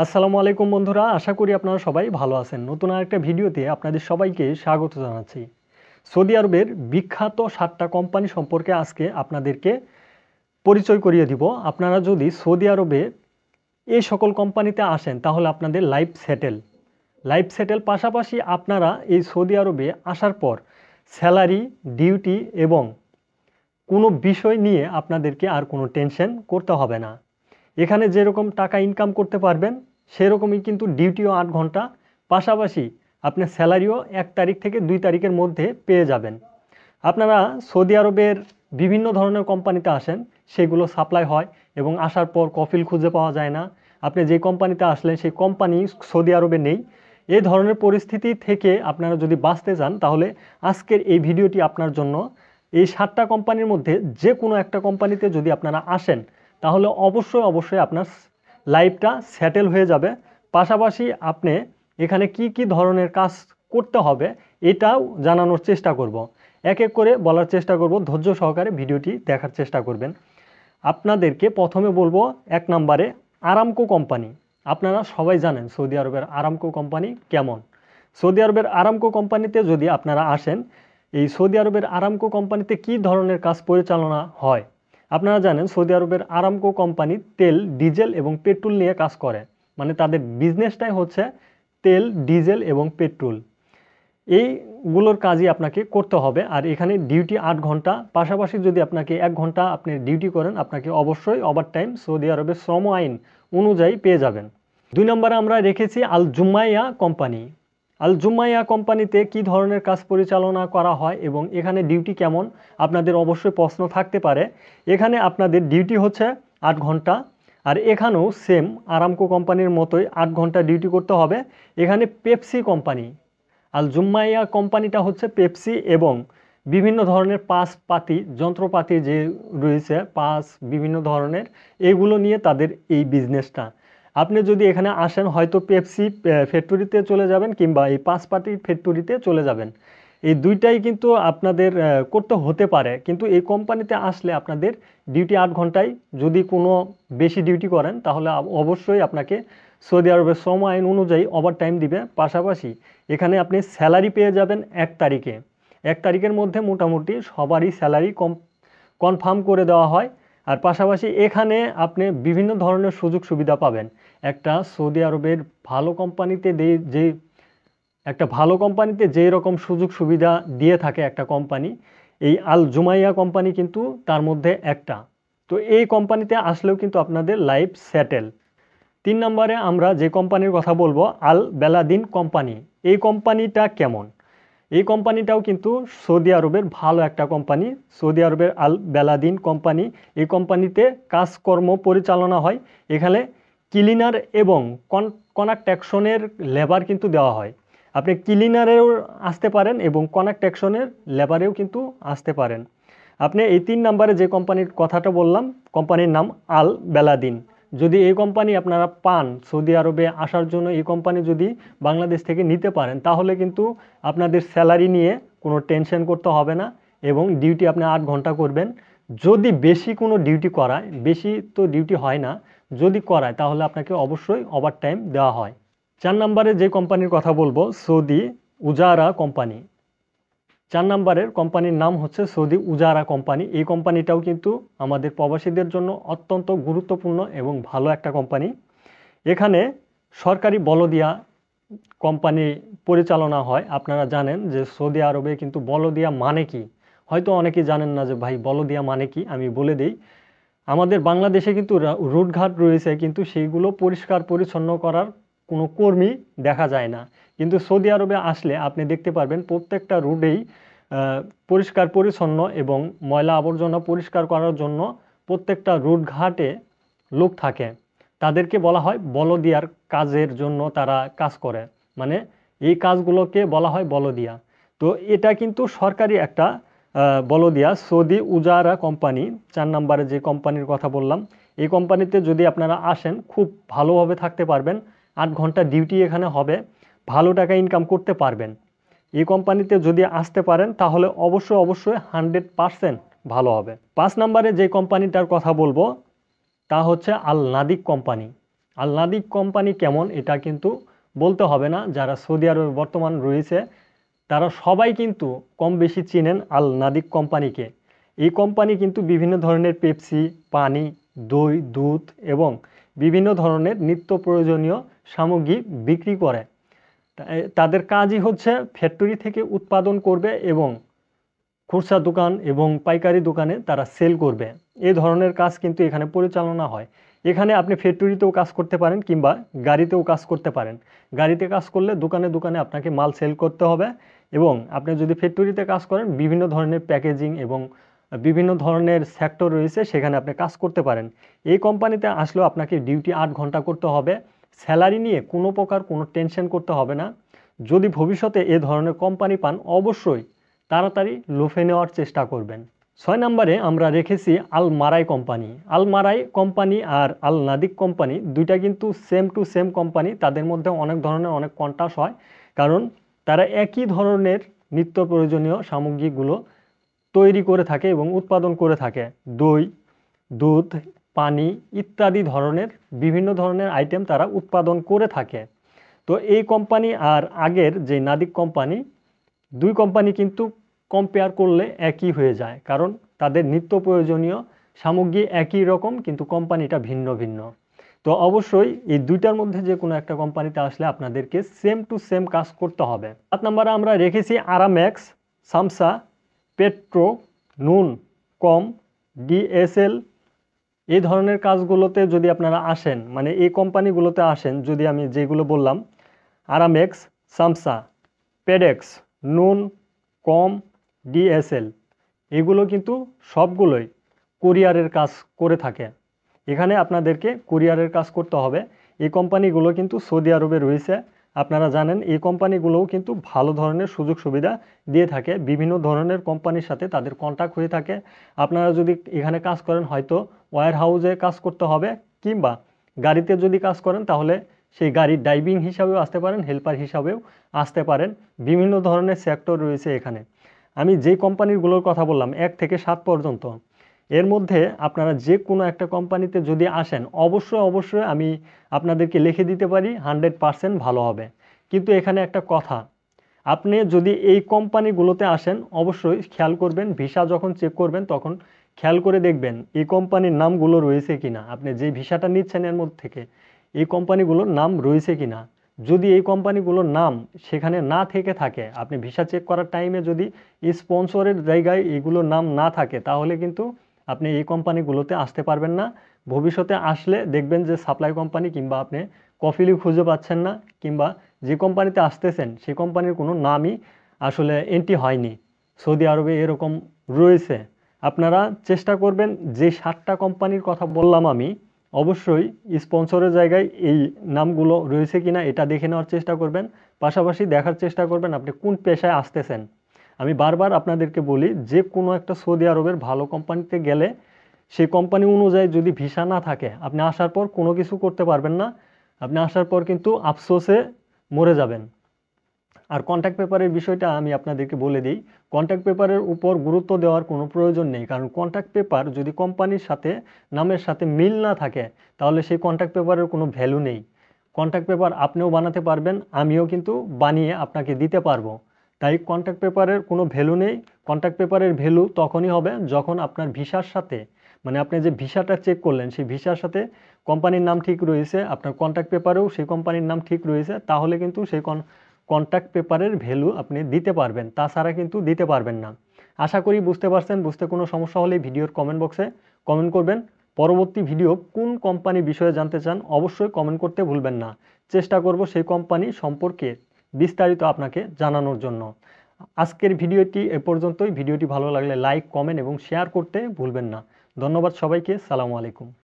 আসসালামু আলাইকুম বন্ধুরা আশা করি আপনারা সবাই ভালো আছেন নতুন আরেকটা ভিডিওতে আপনাদের সবাইকে স্বাগত জানাচ্ছি সৌদি আরবের বিখ্যাত সাতটা কোম্পানি সম্পর্কে আজকে আপনাদেরকে পরিচয় করিয়ে দিব আপনারা যদি সৌদি আরবে এই সকল কোম্পানিতে আসেন তাহলে আপনাদের লাইফ সেটেল লাইফ সেটেল পাশাপাশি আপনারা এই সৌদি আরবে আসার পর স্যালারি ডিউটি এবং কোনো বিষয় নিয়ে আপনাদেরকে আর কোনো টেনশন করতে হবে না এখানে যেরকম টাকা ইনকাম করতে পারবেন সেরকমই কিন্তু ডিউটিও আট ঘন্টা পাশাপাশি আপনার স্যালারিও এক তারিখ থেকে দুই তারিখের মধ্যে পেয়ে যাবেন আপনারা সৌদি আরবের বিভিন্ন ধরনের কোম্পানিতে আসেন সেগুলো সাপ্লাই হয় এবং আসার পর কফিল খুঁজে পাওয়া যায় না আপনি যে কোম্পানিতে আসলেন সেই কোম্পানি সৌদি আরবে নেই এই ধরনের পরিস্থিতি থেকে আপনারা যদি বাঁচতে চান তাহলে আজকের এই ভিডিওটি আপনার জন্য এই সাতটা কোম্পানির মধ্যে যে কোনো একটা কোম্পানিতে যদি আপনারা আসেন তাহলে অবশ্যই অবশ্যই আপনার লাইফটা সেটেল হয়ে যাবে পাশাপাশি আপনি এখানে কি কি ধরনের কাজ করতে হবে এটাও জানানোর চেষ্টা করব। এক এক করে বলার চেষ্টা করব ধৈর্য সহকারে ভিডিওটি দেখার চেষ্টা করবেন আপনাদেরকে প্রথমে বলবো এক নম্বরে আরামকো কোম্পানি আপনারা সবাই জানেন সৌদি আরবের আরামকো কোম্পানি কেমন সৌদি আরবের আরামকো কোম্পানিতে যদি আপনারা আসেন এই সৌদি আরবের আরামকো কোম্পানিতে কি ধরনের কাজ পরিচালনা হয় আপনারা জানেন সৌদি আরবের আরামকো কোম্পানি তেল ডিজেল এবং পেট্রোল নিয়ে কাজ করে মানে তাদের বিজনেসটাই হচ্ছে তেল ডিজেল এবং পেট্রোল এইগুলোর কাজই আপনাকে করতে হবে আর এখানে ডিউটি আট ঘন্টা পাশাপাশি যদি আপনাকে এক ঘন্টা আপনি ডিউটি করেন আপনাকে অবশ্যই ওভার টাইম সৌদি আরবের শ্রম আইন অনুযায়ী পেয়ে যাবেন দুই নম্বরে আমরা রেখেছি আল জুম্মাইয়া কোম্পানি আল জুম্মাইয়া কোম্পানিতে কি ধরনের কাজ পরিচালনা করা হয় এবং এখানে ডিউটি কেমন আপনাদের অবশ্যই প্রশ্ন থাকতে পারে এখানে আপনাদের ডিউটি হচ্ছে আট ঘন্টা আর এখানেও সেম আরামকো কোম্পানির মতোই আট ঘন্টা ডিউটি করতে হবে এখানে পেপসি কোম্পানি আল জুম্মাইয়া কোম্পানিটা হচ্ছে পেপসি এবং বিভিন্ন ধরনের পাস পাতি যন্ত্রপাতি যে রয়েছে পাস বিভিন্ন ধরনের এগুলো নিয়ে তাদের এই বিজনেসটা আপনি যদি এখানে আসেন হয়তো পেপসি ফ্যাক্টরিতে চলে যাবেন কিংবা এই পাঁচ পার্টির ফ্যাক্টরিতে চলে যাবেন এই দুইটাই কিন্তু আপনাদের করতে হতে পারে কিন্তু এই কোম্পানিতে আসলে আপনাদের ডিউটি আট ঘন্টায় যদি কোনো বেশি ডিউটি করেন তাহলে অবশ্যই আপনাকে সৌদি আরবের শ্রম আইন অনুযায়ী ওভার টাইম দিবে পাশাপাশি এখানে আপনি স্যালারি পেয়ে যাবেন এক তারিখে এক তারিখের মধ্যে মোটামুটি সবারই স্যালারি কম কনফার্ম করে দেওয়া হয় আর পাশাপাশি এখানে আপনি বিভিন্ন ধরনের সুযোগ সুবিধা পাবেন একটা সৌদি আরবের ভালো কোম্পানিতে যে একটা ভালো কোম্পানিতে যেই রকম সুযোগ সুবিধা দিয়ে থাকে একটা কোম্পানি এই আল জুমাইয়া কোম্পানি কিন্তু তার মধ্যে একটা তো এই কোম্পানিতে আসলেও কিন্তু আপনাদের লাইফ সেটেল তিন নম্বরে আমরা যে কোম্পানির কথা বলবো আল বেলাদিন কোম্পানি এই কোম্পানিটা কেমন এই কোম্পানিটাও কিন্তু সৌদি আরবের ভালো একটা কোম্পানি সৌদি আরবের আল বেলাদিন কোম্পানি এই কোম্পানিতে কাজকর্ম পরিচালনা হয় এখানে ক্লিনার এবং কন কনাকট্যাকশনের লেবার কিন্তু দেওয়া হয় আপনি ক্লিনারেও আসতে পারেন এবং কনাকট্যাকশনের লেবারেও কিন্তু আসতে পারেন আপনি এই তিন নাম্বারে যে কোম্পানির কথাটা বললাম কোম্পানির নাম আল বেলাদিন যদি এই কোম্পানি আপনারা পান সৌদি আরবে আসার জন্য এই কোম্পানি যদি বাংলাদেশ থেকে নিতে পারেন তাহলে কিন্তু আপনাদের স্যালারি নিয়ে কোনো টেনশন করতে হবে না এবং ডিউটি আপনি আট ঘন্টা করবেন যদি বেশি কোনো ডিউটি করায় বেশি তো ডিউটি হয় না যদি করায় তাহলে আপনাকে অবশ্যই ওভার টাইম দেওয়া হয় চার নম্বরে যে কোম্পানির কথা বলবো সৌদি উজারা কোম্পানি চার নাম্বারের কোম্পানির নাম হচ্ছে সৌদি উজারা কোম্পানি এই কোম্পানিটাও কিন্তু আমাদের প্রবাসীদের জন্য অত্যন্ত গুরুত্বপূর্ণ এবং ভালো একটা কোম্পানি এখানে সরকারি বলদিয়া কোম্পানি পরিচালনা হয় আপনারা জানেন যে সৌদি আরবে কিন্তু বলদিয়া মানে কি হয়তো অনেকেই জানেন না যে ভাই বলদিয়া মানে কি আমি বলে দিই আমাদের বাংলাদেশে কিন্তু রুটঘাট রয়েছে কিন্তু সেইগুলো পরিষ্কার পরিচ্ছন্ন করার কোনো কর্মী দেখা যায় না কিন্তু সৌদি আরবে আসলে আপনি দেখতে পারবেন প্রত্যেকটা রুটেই পরিষ্কার পরিচ্ছন্ন এবং ময়লা আবর্জনা পরিষ্কার করার জন্য প্রত্যেকটা রুটঘাটে লোক থাকে তাদেরকে বলা হয় বলদিয়ার কাজের জন্য তারা কাজ করে মানে এই কাজগুলোকে বলা হয় বলদিয়া তো এটা কিন্তু সরকারি একটা বলদিয়া সৌদি উজারা কোম্পানি চার নাম্বারে যে কোম্পানির কথা বললাম এই কোম্পানিতে যদি আপনারা আসেন খুব ভালোভাবে থাকতে পারবেন আট ঘন্টা ডিউটি এখানে হবে ভালো টাকা ইনকাম করতে পারবেন এই কোম্পানিতে যদি আসতে পারেন তাহলে অবশ্যই অবশ্যই হান্ড্রেড পারসেন্ট ভালো হবে পাঁচ নম্বরে যে কোম্পানিটার কথা বলবো তা হচ্ছে আল নাদিক কোম্পানি আল নাদিক কোম্পানি কেমন এটা কিন্তু বলতে হবে না যারা সৌদি আরবে বর্তমান রয়েছে তারা সবাই কিন্তু কম বেশি চিনেন আল নাদিক কোম্পানিকে এই কোম্পানি কিন্তু বিভিন্ন ধরনের পেপসি পানি দই দুধ এবং বিভিন্ন ধরনের নিত্য প্রয়োজনীয় সামগ্রী বিক্রি করে তাদের কাজই হচ্ছে ফ্যাক্টরি থেকে উৎপাদন করবে এবং খুচরা দোকান এবং পাইকারি দোকানে তারা সেল করবে এই ধরনের কাজ কিন্তু এখানে পরিচালনা হয় এখানে আপনি ফ্যাক্টরিতেও কাজ করতে পারেন কিংবা গাড়িতেও কাজ করতে পারেন গাড়িতে কাজ করলে দোকানে দোকানে আপনাকে মাল সেল করতে হবে এবং আপনি যদি ফ্যাক্টরিতে কাজ করেন বিভিন্ন ধরনের প্যাকেজিং এবং বিভিন্ন ধরনের সেক্টর রয়েছে সেখানে আপনি কাজ করতে পারেন এই কোম্পানিতে আসলেও আপনাকে ডিউটি আট ঘন্টা করতে হবে স্যালারি নিয়ে কোনো প্রকার কোনো টেনশন করতে হবে না যদি ভবিষ্যতে এ ধরনের কোম্পানি পান অবশ্যই তাড়াতাড়ি লোফে নেওয়ার চেষ্টা করবেন ছয় নম্বরে আমরা রেখেছি আল মারাই কোম্পানি আল মারাই কোম্পানি আর আল নাদিক কোম্পানি দুইটা কিন্তু সেম টু সেম কোম্পানি তাদের মধ্যে অনেক ধরনের অনেক কন্টাস হয় কারণ তারা একই ধরনের নিত্য প্রয়োজনীয় সামগ্রীগুলো তৈরি করে থাকে এবং উৎপাদন করে থাকে দই দুধ পানি ইত্যাদি ধরনের বিভিন্ন ধরনের আইটেম তারা উৎপাদন করে থাকে তো এই কোম্পানি আর আগের যে নাদিক কোম্পানি দুই কোম্পানি কিন্তু কম্পেয়ার করলে একই হয়ে যায় কারণ তাদের নিত্য প্রয়োজনীয় সামগ্রী একই রকম কিন্তু কোম্পানিটা ভিন্ন ভিন্ন তো অবশ্যই এই দুইটার মধ্যে যে কোনো একটা কোম্পানিতে আসলে আপনাদেরকে সেম টু সেম কাজ করতে হবে সাত নাম্বারে আমরা রেখেছি আরামেক্স সামসা পেট্রো নুন কম ডিএসএল এই ধরনের কাজগুলোতে যদি আপনারা আসেন মানে এই কোম্পানিগুলোতে আসেন যদি আমি যেগুলো বললাম আরামেক্স সামসা পেডেক্স নুন কম ডিএসএল এগুলো কিন্তু সবগুলোই কুরিয়ারের কাজ করে থাকে এখানে আপনাদেরকে কুরিয়ারের কাজ করতে হবে এই কোম্পানিগুলো কিন্তু সৌদি আরবে রয়েছে আপনারা জানেন এই কোম্পানিগুলোও কিন্তু ভালো ধরনের সুযোগ সুবিধা দিয়ে থাকে বিভিন্ন ধরনের কোম্পানির সাথে তাদের কন্ট্যাক্ট হয়ে থাকে আপনারা যদি এখানে কাজ করেন হয়তো ওয়্যার হাউসে কাজ করতে হবে কিংবা গাড়িতে যদি কাজ করেন তাহলে সেই গাড়ির ড্রাইভিং হিসাবেও আসতে পারেন হেল্পার হিসাবেও আসতে পারেন বিভিন্ন ধরনের সেক্টর রয়েছে এখানে আমি যে কোম্পানিগুলোর কথা বললাম এক থেকে সাত পর্যন্ত এর মধ্যে আপনারা যে কোনো একটা কোম্পানিতে যদি আসেন অবশ্যই অবশ্যই আমি আপনাদেরকে লিখে দিতে পারি হান্ড্রেড পারসেন্ট ভালো হবে কিন্তু এখানে একটা কথা আপনি যদি এই কোম্পানিগুলোতে আসেন অবশ্যই খেয়াল করবেন ভিসা যখন চেক করবেন তখন খেয়াল করে দেখবেন এই কোম্পানির নামগুলো রয়েছে কি না আপনি যে ভিসাটা নিচ্ছেন এর মধ্যে থেকে এই কোম্পানিগুলোর নাম রয়েছে কি না যদি এই কোম্পানিগুলোর নাম সেখানে না থেকে থাকে আপনি ভিসা চেক করার টাইমে যদি স্পন্সরের জায়গায় এগুলোর নাম না থাকে তাহলে কিন্তু আপনি এই কোম্পানিগুলোতে আসতে পারবেন না ভবিষ্যতে আসলে দেখবেন যে সাপ্লাই কোম্পানি কিংবা আপনি কফিলি খুঁজে পাচ্ছেন না কিংবা যে কোম্পানিতে আসতেছেন সেই কোম্পানির কোনো নামই আসলে এন্ট্রি হয়নি সৌদি আরবে এরকম রয়েছে আপনারা চেষ্টা করবেন যে সাতটা কোম্পানির কথা বললাম আমি অবশ্যই স্পন্সরের জায়গায় এই নামগুলো রয়েছে কিনা এটা দেখে নেওয়ার চেষ্টা করবেন পাশাপাশি দেখার চেষ্টা করবেন আপনি কোন পেশায় আসতেছেন আমি বারবার আপনাদেরকে বলি যে কোনো একটা সৌদি আরবের ভালো কোম্পানিতে গেলে সেই কোম্পানি অনুযায়ী যদি ভিসা না থাকে আপনি আসার পর কোনো কিছু করতে পারবেন না আপনি আসার পর কিন্তু আফসোসে মরে যাবেন আর কন্ট্যাক্ট পেপারের বিষয়টা আমি আপনাদেরকে বলে দিই কন্ট্যাক্ট পেপারের উপর গুরুত্ব দেওয়ার কোনো প্রয়োজন নেই কারণ কন্ট্যাক্ট পেপার যদি কোম্পানির সাথে নামের সাথে মিল না থাকে তাহলে সেই কন্ট্যাক্ট পেপারের কোনো ভ্যালু নেই কন্ট্যাক্ট পেপার আপনিও বানাতে পারবেন আমিও কিন্তু বানিয়ে আপনাকে দিতে পারবো তাই কন্ট্যাক্ট পেপারের কোনো ভ্যালু নেই কন্ট্যাক্ট পেপারের ভ্যালু তখনই হবে যখন আপনার ভিসার সাথে মানে আপনি যে ভিসাটা চেক করলেন সেই ভিসার সাথে কোম্পানির নাম ঠিক রয়েছে আপনার কন্ট্যাক্ট পেপারেও সেই কোম্পানির নাম ঠিক রয়েছে তাহলে কিন্তু সেই কন্ট্যাক্ট পেপারের ভ্যালু আপনি দিতে পারবেন তাছাড়া কিন্তু দিতে পারবেন না আশা করি বুঝতে পারছেন বুঝতে কোনো সমস্যা হলে ভিডিওর কমেন্ট বক্সে কমেন্ট করবেন পরবর্তী ভিডিও কোন কোম্পানি বিষয়ে জানতে চান অবশ্যই কমেন্ট করতে ভুলবেন না চেষ্টা করব সেই কোম্পানি সম্পর্কে বিস্তারিত আপনাকে জানানোর জন্য আজকের ভিডিওটি এ পর্যন্তই ভিডিওটি ভালো লাগলে লাইক কমেন্ট এবং শেয়ার করতে ভুলবেন না ধন্যবাদ সবাইকে সালামু আলাইকুম